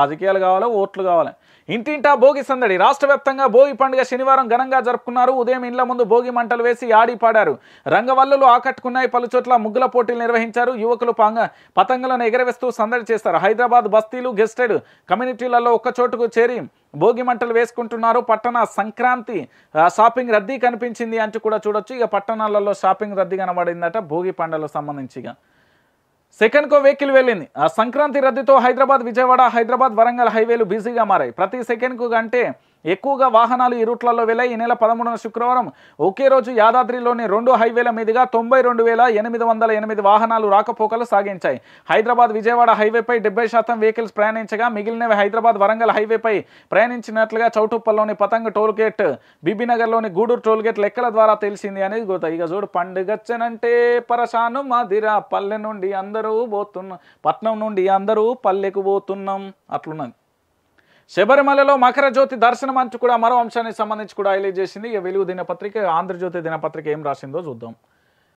రాజకీయాలు కావాలి ఓట్లు కావాలి ఇంటింటా భోగి సందడి రాష్ట్ర వ్యాప్తంగా భోగి పండుగ శనివారం ఘనంగా జరుపుకున్నారు ఉదయం ఇండ్ల ముందు భోగి మంటలు వేసి ఆడి పాడారు రంగవల్లులు ఆకట్టుకున్నాయి పలుచోట్ల ముగ్గుల పోటీలు నిర్వహించారు యువకులు పాంగ పతంగులను ఎగరవేస్తూ సందడి చేస్తారు హైదరాబాద్ బస్తీలు గెస్టెడ్ కమ్యూనిటీలలో ఒక్క చోటుకు చేరి భోగి మంటలు వేసుకుంటున్నారు పట్టణ సంక్రాంతి షాపింగ్ రద్దీ కనిపించింది అంటూ కూడా చూడొచ్చు ఇక పట్టణాలలో షాపింగ్ రద్దీ కనబడిందట భోగి పండుగలకు సంబంధించి సెకండ్ కో వెహికల్ వెళ్ళింది ఆ సంక్రాంతి రద్దీతో హైదరాబాద్ విజయవాడ హైదరాబాద్ వరంగల్ హైవేలు బిజీగా మారాయి ప్రతి సెకండ్కు అంటే ఎక్కువగా వాహనాలు ఈ రూట్లలో వెళ్ళాయి ఈ నెల పదమూడున శుక్రవారం ఒకే రోజు యాదాద్రిలోని రెండు హైవేల మీదుగా తొంభై రెండు వేల ఎనిమిది వందల ఎనిమిది వాహనాలు రాకపోకలు సాగించాయి హైదరాబాద్ విజయవాడ హైవేపై డెబ్బై శాతం వెహికల్స్ ప్రయాణించగా మిగిలినవి హైదరాబాద్ వరంగల్ హైవేపై ప్రయాణించినట్లుగా చౌటుప్పల్లోని పతంగ్ టోల్గేట్ బీబీనగర్లోని గూడూరు టోల్గేట్ లెక్కల ద్వారా తెలిసింది అనేది గోత ఇక చూడు పండుగచ్చనంటే పరశాను మాదిరా పల్లె నుండి అందరూ పోతున్నాం పట్నం నుండి అందరూ పల్లెకు పోతున్నాం అట్లున్నది శబరిమలలో మకర జ్యోతి దర్శనం అంటూ కూడా మరో అంశానికి సంబంధించి కూడా హైలైట్ చేసింది ఇక వెలుగు దినపత్రిక ఆంధ్రజ్యోతి దినపత్రిక ఏం రాసిందో చూద్దాం